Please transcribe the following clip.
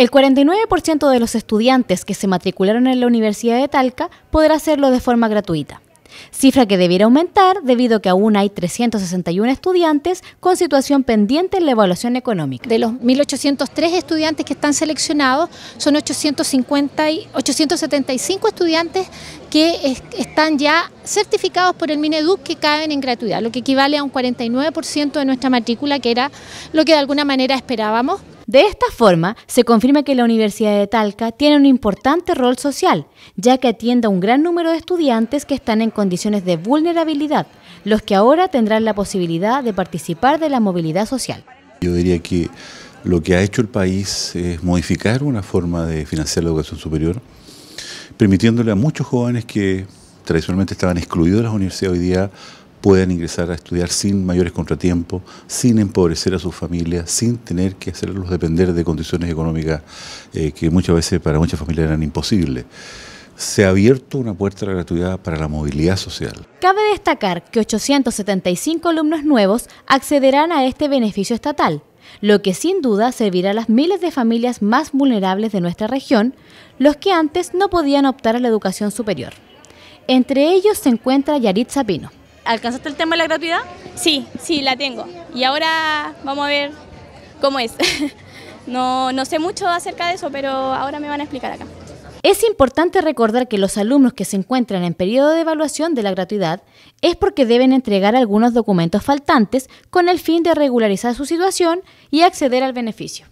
El 49% de los estudiantes que se matricularon en la Universidad de Talca podrá hacerlo de forma gratuita, cifra que debiera aumentar debido a que aún hay 361 estudiantes con situación pendiente en la evaluación económica. De los 1.803 estudiantes que están seleccionados, son 875 estudiantes que están ya certificados por el Mineduc que caben en gratuidad, lo que equivale a un 49% de nuestra matrícula, que era lo que de alguna manera esperábamos. De esta forma, se confirma que la Universidad de Talca tiene un importante rol social, ya que atiende a un gran número de estudiantes que están en condiciones de vulnerabilidad, los que ahora tendrán la posibilidad de participar de la movilidad social. Yo diría que lo que ha hecho el país es modificar una forma de financiar la educación superior, permitiéndole a muchos jóvenes que tradicionalmente estaban excluidos de las universidades hoy día puedan ingresar a estudiar sin mayores contratiempos, sin empobrecer a sus familias, sin tener que hacerlos depender de condiciones económicas eh, que muchas veces para muchas familias eran imposibles. Se ha abierto una puerta a la gratuidad para la movilidad social. Cabe destacar que 875 alumnos nuevos accederán a este beneficio estatal, lo que sin duda servirá a las miles de familias más vulnerables de nuestra región, los que antes no podían optar a la educación superior. Entre ellos se encuentra Yarit Zapino. ¿Alcanzaste el tema de la gratuidad? Sí, sí, la tengo. Y ahora vamos a ver cómo es. No, sé mucho acerca de eso, pero ahora me van a explicar acá. Es importante recordar que los alumnos que se encuentran en periodo de evaluación de la gratuidad es porque deben entregar algunos documentos faltantes con el fin de regularizar su situación y acceder al beneficio.